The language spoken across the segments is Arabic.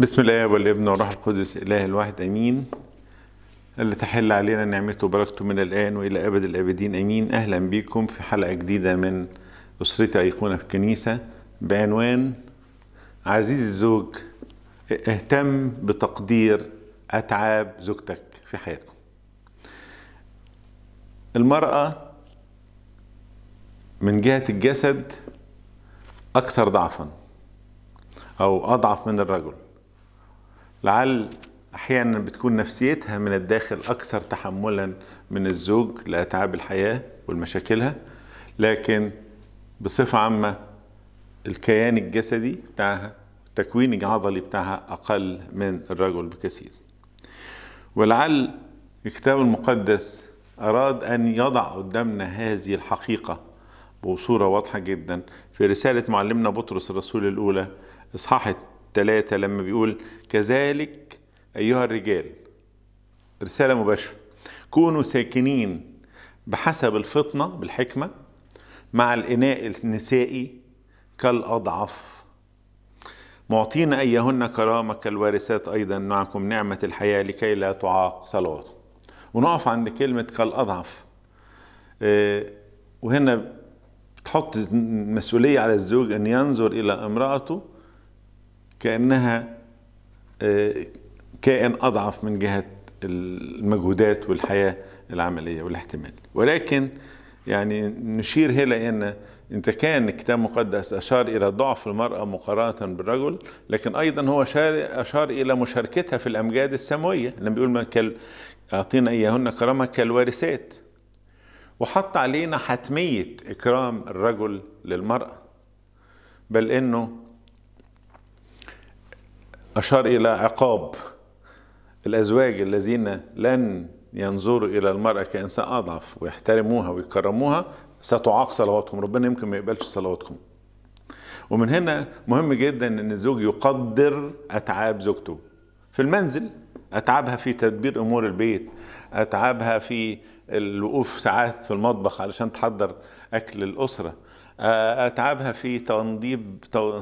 بسم الله والابن والروح القدس اله الواحد امين اللي تحل علينا نعمته وبركته من الان والى ابد الابدين امين اهلا بكم في حلقه جديده من اسرتي ايقونه في الكنيسه بعنوان عزيزي الزوج اهتم بتقدير اتعاب زوجتك في حياتكم المراه من جهه الجسد اكثر ضعفا او اضعف من الرجل لعل احيانا بتكون نفسيتها من الداخل اكثر تحملا من الزوج لاتعاب الحياه والمشاكلها لكن بصفه عامه الكيان الجسدي بتاعها التكوين العضلي بتاعها اقل من الرجل بكثير ولعل الكتاب المقدس اراد ان يضع قدامنا هذه الحقيقه بصوره واضحه جدا في رساله معلمنا بطرس الرسول الاولى اصحاح ثلاثة لما بيقول كذلك أيها الرجال رسالة مباشرة كونوا ساكنين بحسب الفطنة بالحكمة مع الإناء النسائي كالأضعف معطين أيهن كرامة كالوارثات أيضا معكم نعمة الحياة لكي لا تعاق صلوات ونقف عند كلمة كالأضعف آه، وهنا تحط مسؤولية على الزوج أن ينظر إلى امرأته كأنها آه، كائن أضعف من جهة المجهودات والحياة العملية والاحتمال ولكن يعني نشير هنا أن انت كان الكتاب المقدس أشار إلى ضعف المرأة مقارنة بالرجل لكن أيضا هو أشار إلى مشاركتها في الأمجاد السماوية لما بيقول كال... أعطينا إياهن كرامة كالوارثات وحط علينا حتمية إكرام الرجل للمرأة بل إنه أشار إلى عقاب الأزواج الذين لن ينظروا إلى المرأة كإنسان أضعف ويحترموها ويكرموها ستعاق صلواتكم ربنا يمكن ما يقبلش صلواتكم ومن هنا مهم جدا ان الزوج يقدر اتعاب زوجته في المنزل اتعابها في تدبير امور البيت اتعابها في الوقوف ساعات في المطبخ علشان تحضر اكل الاسره اتعبها في تنظيف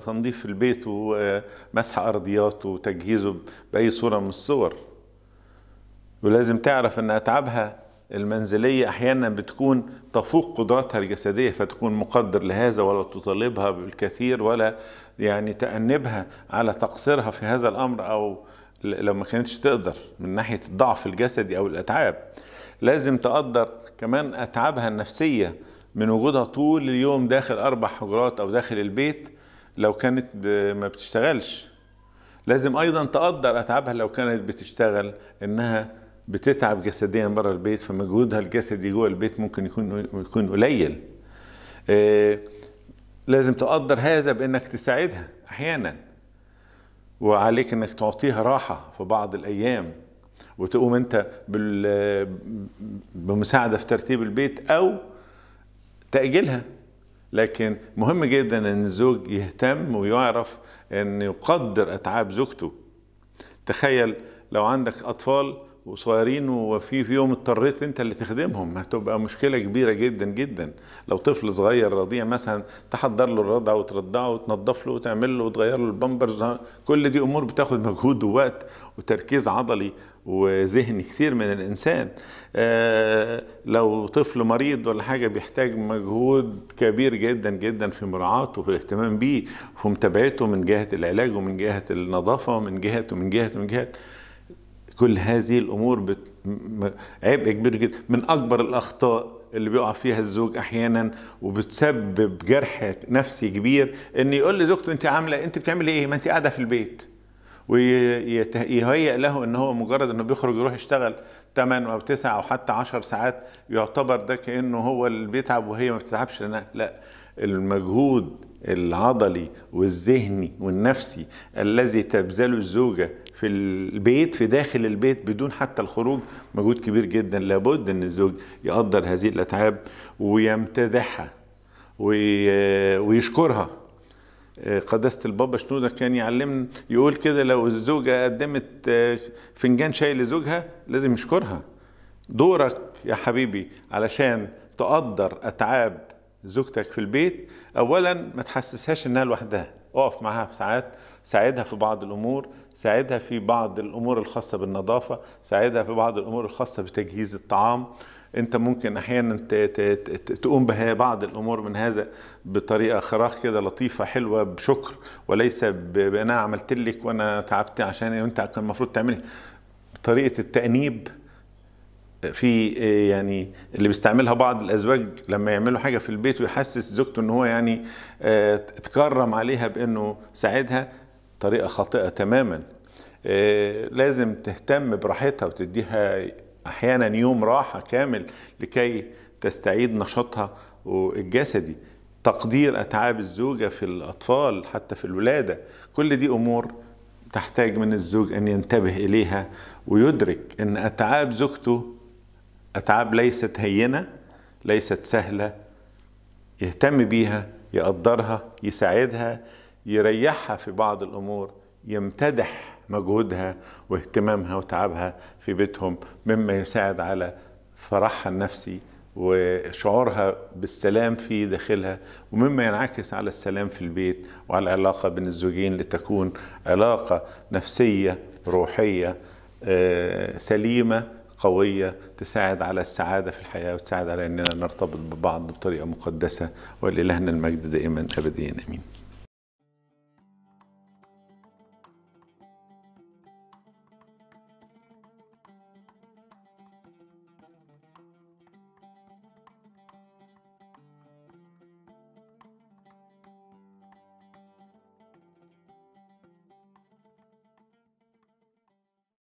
تنظيف البيت ومسح ارضياته وتجهيزه باي صوره من الصور ولازم تعرف ان اتعابها المنزليه احيانا بتكون تفوق قدراتها الجسديه فتكون مقدر لهذا ولا تطالبها بالكثير ولا يعني تانبها على تقصيرها في هذا الامر او لو ما كانتش تقدر من ناحيه الضعف الجسدي او الاتعاب لازم تقدر كمان اتعابها النفسيه من وجودها طول اليوم داخل اربع حجرات او داخل البيت لو كانت ما بتشتغلش لازم ايضا تقدر اتعابها لو كانت بتشتغل انها بتتعب جسديا بره البيت فمجهودها الجسدي جوه البيت ممكن يكون يكون قليل آه، لازم تقدر هذا بانك تساعدها احيانا وعليك انك تعطيها راحه في بعض الايام وتقوم انت بمساعده في ترتيب البيت او تأجيلها لكن مهم جدا ان الزوج يهتم ويعرف ان يقدر اتعاب زوجته تخيل لو عندك اطفال وصغيرين وفي في يوم اضطريت انت اللي تخدمهم هتبقى مشكله كبيره جدا جدا لو طفل صغير رضيع مثلا تحضر له الرضع وترضعه وتنظف له وتعمل له وتغير له البامبرز كل دي امور بتاخد مجهود ووقت وتركيز عضلي وذهني كثير من الانسان آه لو طفل مريض ولا حاجه بيحتاج مجهود كبير جدا جدا في مراعاته وفي الاهتمام بيه وفي متابعته من جهه العلاج ومن جهه النظافه ومن جهه ومن جهه ومن جهه, ومن جهة كل هذه الامور بت... عبء كبير جدا من اكبر الاخطاء اللي بيقع فيها الزوج احيانا وبتسبب جرح نفسي كبير ان يقول لزوجته انت عامله انت بتعملي ايه ما انت قاعده في البيت ويهيئ له ان هو مجرد انه بيخرج يروح يشتغل 8 او 9 او حتى 10 ساعات يعتبر ده كانه هو اللي بيتعب وهي ما بتتعبش لا المجهود العضلي والذهني والنفسي الذي تبذله الزوجه في البيت في داخل البيت بدون حتى الخروج مجهود كبير جدا لابد ان الزوج يقدر هذه الاتعاب ويمتدحها ويشكرها قداسة البابا شنودة كان يعلم يقول كده لو الزوجة قدمت فنجان شاي لزوجها لازم يشكرها دورك يا حبيبي علشان تقدر أتعاب زوجتك في البيت اولا ما تحسسهاش انها لوحدها اقف معاها في ساعات ساعدها في بعض الامور ساعدها في بعض الامور الخاصه بالنظافه ساعدها في بعض الامور الخاصه بتجهيز الطعام انت ممكن احيانا تقوم بها بعض الامور من هذا بطريقه خراخ كده لطيفه حلوه بشكر وليس بانا عملت لك وانا تعبت عشان انت كان المفروض تعملي طريقه التانيب في آه، يعني اللي بيستعملها بعض الازواج لما يعملوا حاجه في البيت ويحسس زوجته ان هو يعني آه، اتكرم عليها بانه ساعدها طريقه خاطئه تماما آه، لازم تهتم براحتها وتديها احيانا يوم راحه كامل لكي تستعيد نشاطها الجسدي تقدير اتعاب الزوجه في الاطفال حتى في الولاده كل دي امور تحتاج من الزوج ان ينتبه اليها ويدرك ان اتعاب زوجته أتعاب ليست هينة ليست سهلة يهتم بيها يقدرها يساعدها يريحها في بعض الأمور يمتدح مجهودها واهتمامها وتعبها في بيتهم مما يساعد على فرحها النفسي وشعورها بالسلام في داخلها ومما ينعكس على السلام في البيت وعلى العلاقة بين الزوجين لتكون علاقة نفسية روحية آه، سليمة قوية تساعد على السعادة في الحياة وتساعد على أننا نرتبط ببعض بطريقة مقدسة ولإلهنا المجد دائما أبديا أمين